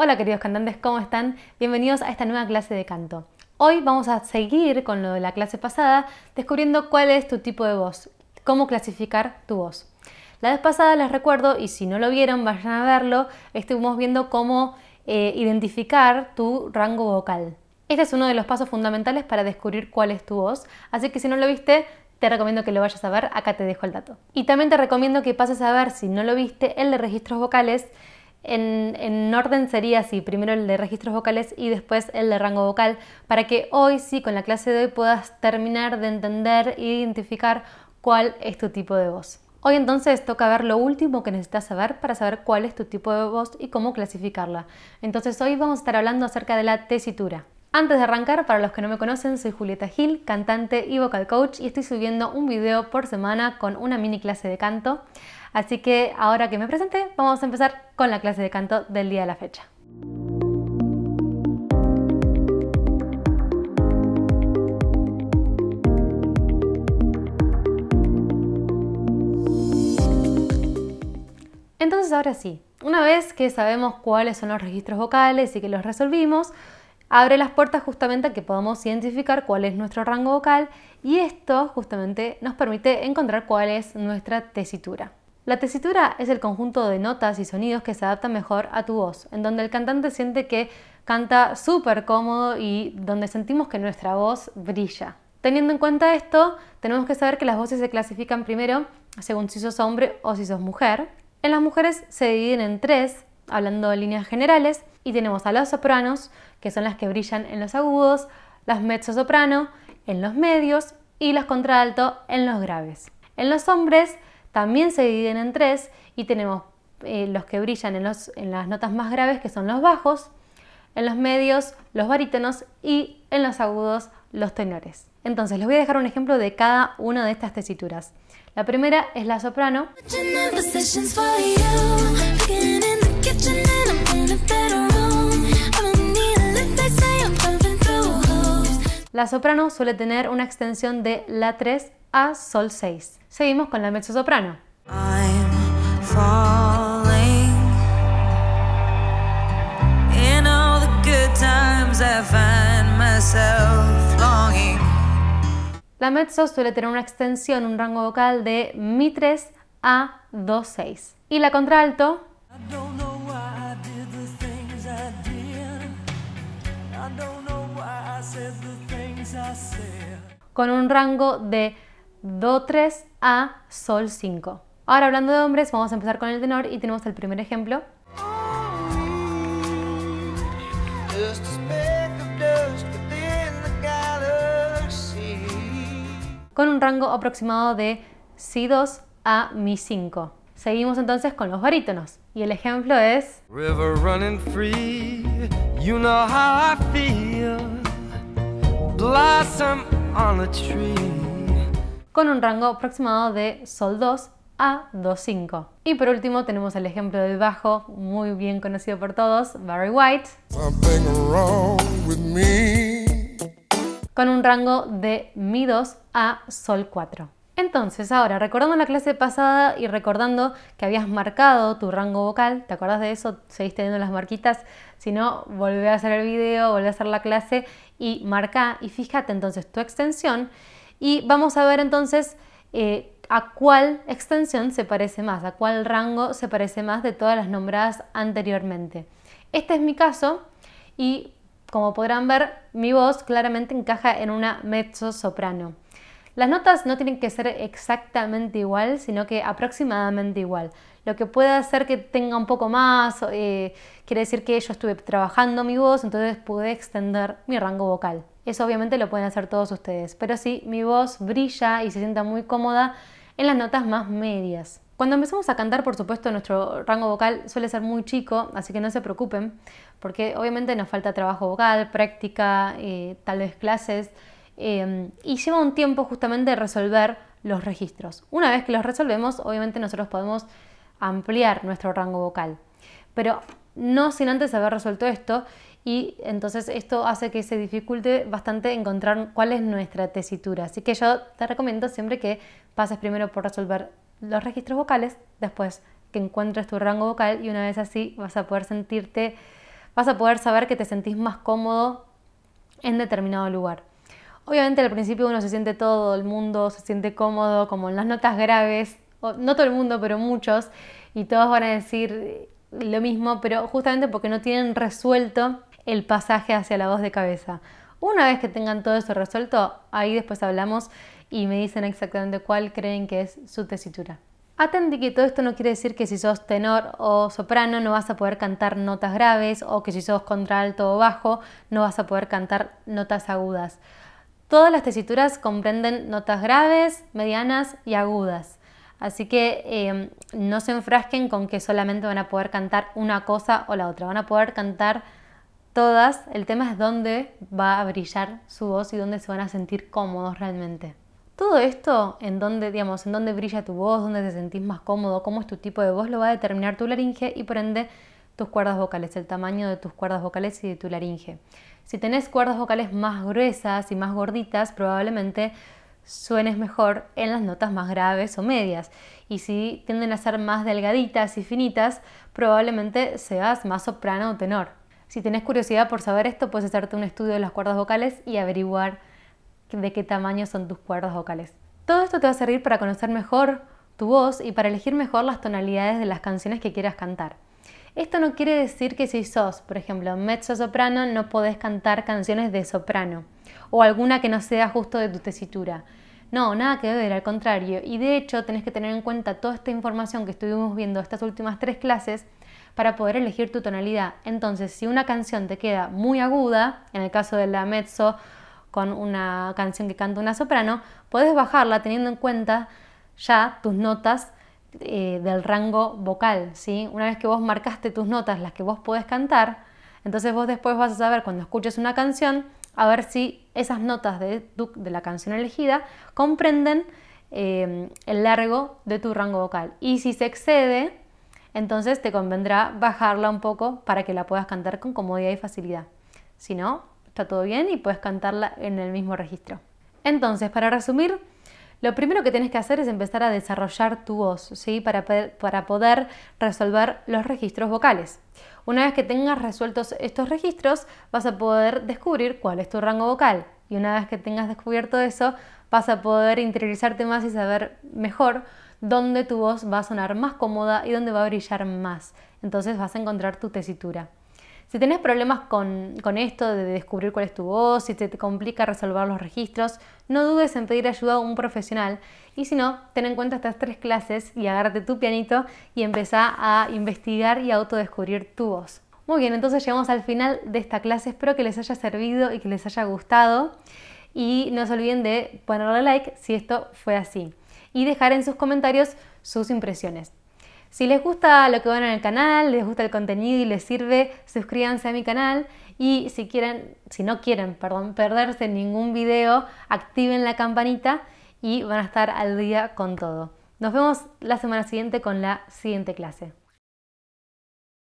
Hola queridos cantantes, ¿cómo están? Bienvenidos a esta nueva clase de canto. Hoy vamos a seguir con lo de la clase pasada, descubriendo cuál es tu tipo de voz, cómo clasificar tu voz. La vez pasada les recuerdo, y si no lo vieron, vayan a verlo, estuvimos viendo cómo eh, identificar tu rango vocal. Este es uno de los pasos fundamentales para descubrir cuál es tu voz, así que si no lo viste, te recomiendo que lo vayas a ver, acá te dejo el dato. Y también te recomiendo que pases a ver, si no lo viste, el de registros vocales, en, orden sería así, primero el de registros vocales y después el de rango vocal, para que hoy sí, con la clase de hoy, puedas terminar de entender e identificar cuál es tu tipo de voz. Hoy entonces toca ver lo último que necesitas saber para saber cuál es tu tipo de voz y cómo clasificarla. Entonces hoy vamos a estar hablando acerca de la tesitura. Antes de arrancar, para los que no me conocen, soy Julieta Gil, cantante y vocal coach y estoy subiendo un video por semana con una mini clase de canto. Así que ahora que me presenté, vamos a empezar con la clase de canto del día de la fecha. Entonces ahora sí, una vez que sabemos cuáles son los registros vocales y que los resolvimos, abre las puertas justamente a que podamos identificar cuál es nuestro rango vocal y esto justamente nos permite encontrar cuál es nuestra tesitura. La tesitura es el conjunto de notas y sonidos que se adaptan mejor a tu voz, en donde el cantante siente que canta súper cómodo y donde sentimos que nuestra voz brilla. Teniendo en cuenta esto, tenemos que saber que las voces se clasifican primero según si sos hombre o si sos mujer. En las mujeres se dividen en tres, hablando de líneas generales, y tenemos a los sopranos, que son las que brillan en los agudos, las mezzo-soprano, en los medios y los contralto en los graves. En los hombres también se dividen en tres y tenemos eh, los que brillan en, los, en las notas más graves, que son los bajos, en los medios, los barítonos y en los agudos, los tenores. Entonces, les voy a dejar un ejemplo de cada una de estas tesituras. La primera es la soprano. La soprano suele tener una extensión de La 3 a Sol 6. Seguimos con la mezzo soprano La mezzo suele tener una extensión, un rango vocal de mi 3 a do 6. Y la contralto con un rango de Do 3 a Sol 5. Ahora hablando de hombres, vamos a empezar con el tenor y tenemos el primer ejemplo. Con un rango aproximado de Si2 a Mi5. Seguimos entonces con los barítonos y el ejemplo es... River running free, you know how I feel. Blossom on a tree con un rango aproximado de Sol 2 a 5 Y por último tenemos el ejemplo del bajo, muy bien conocido por todos, Barry White, con un rango de Mi 2 a Sol 4. Entonces, ahora, recordando la clase pasada y recordando que habías marcado tu rango vocal, ¿te acuerdas de eso? Seguís teniendo las marquitas, si no, vuelve a hacer el video, volvé a hacer la clase y marca y fíjate entonces tu extensión y vamos a ver entonces eh, a cuál extensión se parece más, a cuál rango se parece más de todas las nombradas anteriormente. Este es mi caso y como podrán ver, mi voz claramente encaja en una mezzo-soprano. Las notas no tienen que ser exactamente igual, sino que aproximadamente igual lo que puede hacer que tenga un poco más, eh, quiere decir que yo estuve trabajando mi voz, entonces pude extender mi rango vocal. Eso obviamente lo pueden hacer todos ustedes, pero sí, mi voz brilla y se sienta muy cómoda en las notas más medias. Cuando empezamos a cantar, por supuesto, nuestro rango vocal suele ser muy chico, así que no se preocupen, porque obviamente nos falta trabajo vocal, práctica, eh, tal vez clases, em, y lleva un tiempo justamente resolver los registros. Una vez que los resolvemos, obviamente nosotros podemos ampliar nuestro rango vocal. Pero no sin antes haber resuelto esto y entonces esto hace que se dificulte bastante encontrar cuál es nuestra tesitura. Así que yo te recomiendo siempre que pases primero por resolver los registros vocales, después que encuentres tu rango vocal y una vez así vas a poder sentirte, vas a poder saber que te sentís más cómodo en determinado lugar. Obviamente al principio uno se siente todo el mundo, se siente cómodo, como en las notas graves, no todo el mundo, pero muchos, y todos van a decir lo mismo, pero justamente porque no tienen resuelto el pasaje hacia la voz de cabeza. Una vez que tengan todo eso resuelto, ahí después hablamos y me dicen exactamente cuál creen que es su tesitura. Atendí que todo esto no quiere decir que si sos tenor o soprano no vas a poder cantar notas graves o que si sos contralto o bajo no vas a poder cantar notas agudas. Todas las tesituras comprenden notas graves, medianas y agudas. Así que em, no se enfrasquen con que solamente van a poder cantar una cosa o la otra, van a poder cantar todas, el tema es dónde va a brillar su voz y dónde se van a sentir cómodos realmente. Todo esto, en dónde, digamos, en dónde brilla tu voz, dónde te sentís más cómodo, cómo es tu tipo de voz, lo va a determinar tu laringe y por ende tus cuerdas vocales, el tamaño de tus cuerdas vocales y de tu laringe. Si tenés cuerdas vocales más gruesas y más gorditas, probablemente suenes mejor en las notas más graves o medias. Y si tienden a ser más delgaditas y finitas, probablemente seas más soprano o tenor. Si tienes curiosidad por saber esto, puedes hacerte un estudio de las cuerdas vocales y averiguar de qué tamaño son tus cuerdas vocales. Todo esto te va a servir para conocer mejor tu voz y para elegir mejor las tonalidades de las canciones que quieras cantar. Esto no quiere decir que si sos, por ejemplo, mezzo soprano, no podés cantar canciones de soprano o alguna que no sea justo de tu tesitura. No, nada que ver, al contrario. Y de hecho tenés que tener en cuenta toda esta información que estuvimos viendo estas últimas tres clases para poder elegir tu tonalidad. Entonces, si una canción te queda muy aguda, en el caso de la mezzo con una canción que canta una soprano, puedes bajarla teniendo en cuenta ya tus notas eh, del rango vocal. Una vez que vos marcaste tus notas, las que vos podés cantar, entonces vos después vas a saber cuando escuches una canción a ver si esas notas de, de la canción elegida comprenden eh, el largo de tu rango vocal. Y si se excede, entonces te convendrá bajarla un poco para que la puedas cantar con comodidad y facilidad. Si no, está todo bien y puedes cantarla en el mismo registro. Entonces, para resumir, lo primero que tienes que hacer es empezar a desarrollar tu voz, ¿sí? Para, para poder resolver los registros vocales. Una vez que tengas resueltos estos registros, vas a poder descubrir cuál es tu rango vocal. Y una vez que tengas descubierto eso, vas a poder interiorizarte más y saber mejor dónde tu voz va a sonar más cómoda y dónde va a brillar más. Entonces vas a encontrar tu tesitura. Si tenés problemas con, esto de descubrir cuál es tu voz, si te complica resolver los registros, no dudes en pedir ayuda a un profesional. Y si no, ten en cuenta estas tres clases y agárrate tu pianito y empezá a investigar y a autodescubrir tu voz. Muy bien, entonces llegamos al final de esta clase. Espero que les haya servido y que les haya gustado. Y no se olviden de ponerle like si esto fue así. Y dejar en sus comentarios sus impresiones. Si les gusta lo que van en el canal, les gusta el contenido y les sirve, suscríbanse a mi canal y si quieren, si no quieren, perdón, perderse ningún video, activen la campanita y van a estar al día con todo. Nos vemos la semana siguiente con la siguiente clase.